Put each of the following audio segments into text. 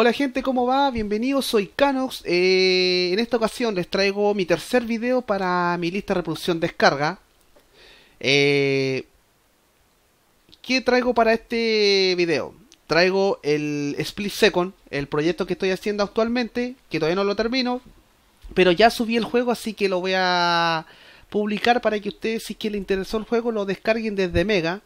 Hola gente, ¿cómo va? Bienvenidos, soy Canox. Eh, en esta ocasión les traigo mi tercer video para mi lista de reproducción descarga. Eh, ¿Qué traigo para este video? Traigo el Split Second, el proyecto que estoy haciendo actualmente, que todavía no lo termino, pero ya subí el juego, así que lo voy a publicar para que ustedes, si es que les interesó el juego, lo descarguen desde Mega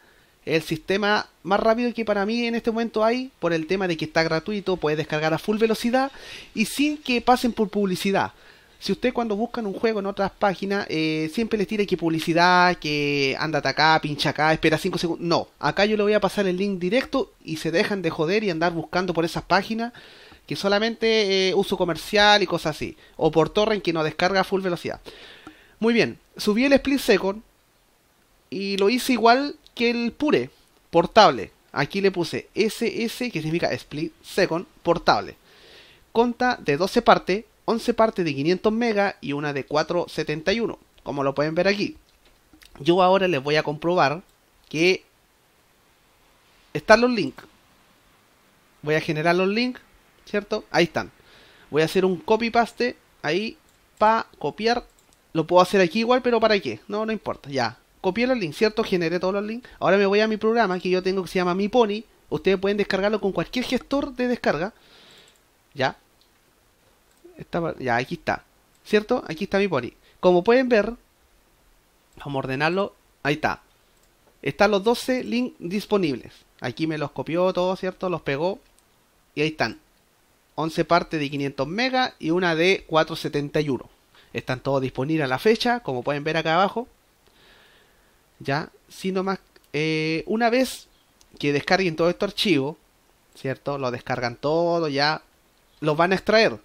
el sistema más rápido que para mí en este momento hay, por el tema de que está gratuito, puedes descargar a full velocidad y sin que pasen por publicidad. Si usted cuando buscan un juego en otras páginas, eh, siempre les tira que publicidad, que anda acá, pincha acá, espera 5 segundos. No, acá yo le voy a pasar el link directo y se dejan de joder y andar buscando por esas páginas que solamente eh, uso comercial y cosas así. O por torrent que no descarga a full velocidad. Muy bien, subí el split second y lo hice igual que el Pure, portable. Aquí le puse SS, que significa Split Second, portable. Conta de 12 partes, 11 partes de 500 megas y una de 471, como lo pueden ver aquí. Yo ahora les voy a comprobar que están los links. Voy a generar los links, ¿cierto? Ahí están. Voy a hacer un copy paste ahí para copiar. Lo puedo hacer aquí igual, pero ¿para qué? No, no importa, ya copié los links, ¿cierto? Generé todos los links. Ahora me voy a mi programa que yo tengo que se llama Mi Pony. Ustedes pueden descargarlo con cualquier gestor de descarga. Ya. ya, aquí está. ¿Cierto? Aquí está mi Pony. Como pueden ver, vamos a ordenarlo. Ahí está. Están los 12 links disponibles. Aquí me los copió todos, ¿cierto? Los pegó. Y ahí están. 11 partes de 500 megas y una de 471. Están todos disponibles a la fecha, como pueden ver acá abajo. ¿ya? Sino más, eh, una vez que descarguen todo este archivo, ¿cierto? Lo descargan todo, ya, los van a extraer.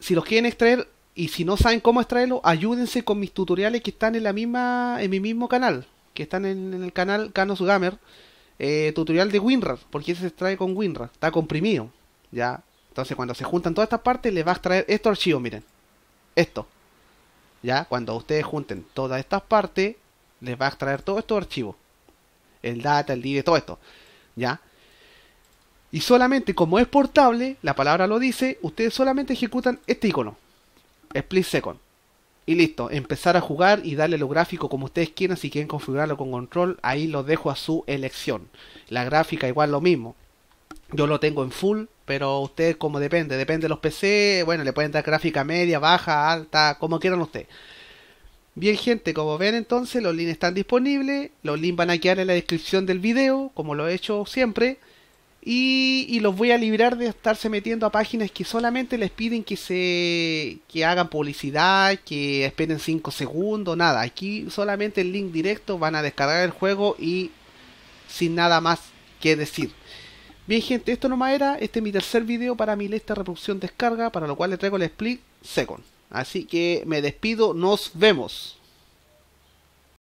Si los quieren extraer y si no saben cómo extraerlo, ayúdense con mis tutoriales que están en la misma, en mi mismo canal, que están en, el canal Canos Gamer, eh, tutorial de WinRAR, porque ese se extrae con WinRAR, está comprimido, ya. Entonces cuando se juntan todas estas partes, les va a extraer este archivo miren, esto. Ya, cuando ustedes junten todas estas partes, les va a extraer todos estos archivos. El data, el dir todo esto. ¿Ya? Y solamente como es portable, la palabra lo dice, ustedes solamente ejecutan este icono. Split second. Y listo, empezar a jugar y darle lo gráfico como ustedes quieran. Si quieren configurarlo con control, ahí lo dejo a su elección. La gráfica igual lo mismo. Yo lo tengo en full, pero ustedes como depende, depende de los PC, bueno, le pueden dar gráfica media, baja, alta, como quieran ustedes. Bien gente, como ven entonces los links están disponibles, los links van a quedar en la descripción del video, como lo he hecho siempre, y, los voy a librar de estarse metiendo a páginas que solamente les piden que se que hagan publicidad, que esperen 5 segundos, nada. Aquí solamente el link directo van a descargar el juego y sin nada más que decir. Bien gente, esto nomás era, este es mi tercer video para mi lista de reproducción descarga, para lo cual les traigo el split second. Así que me despido, nos vemos.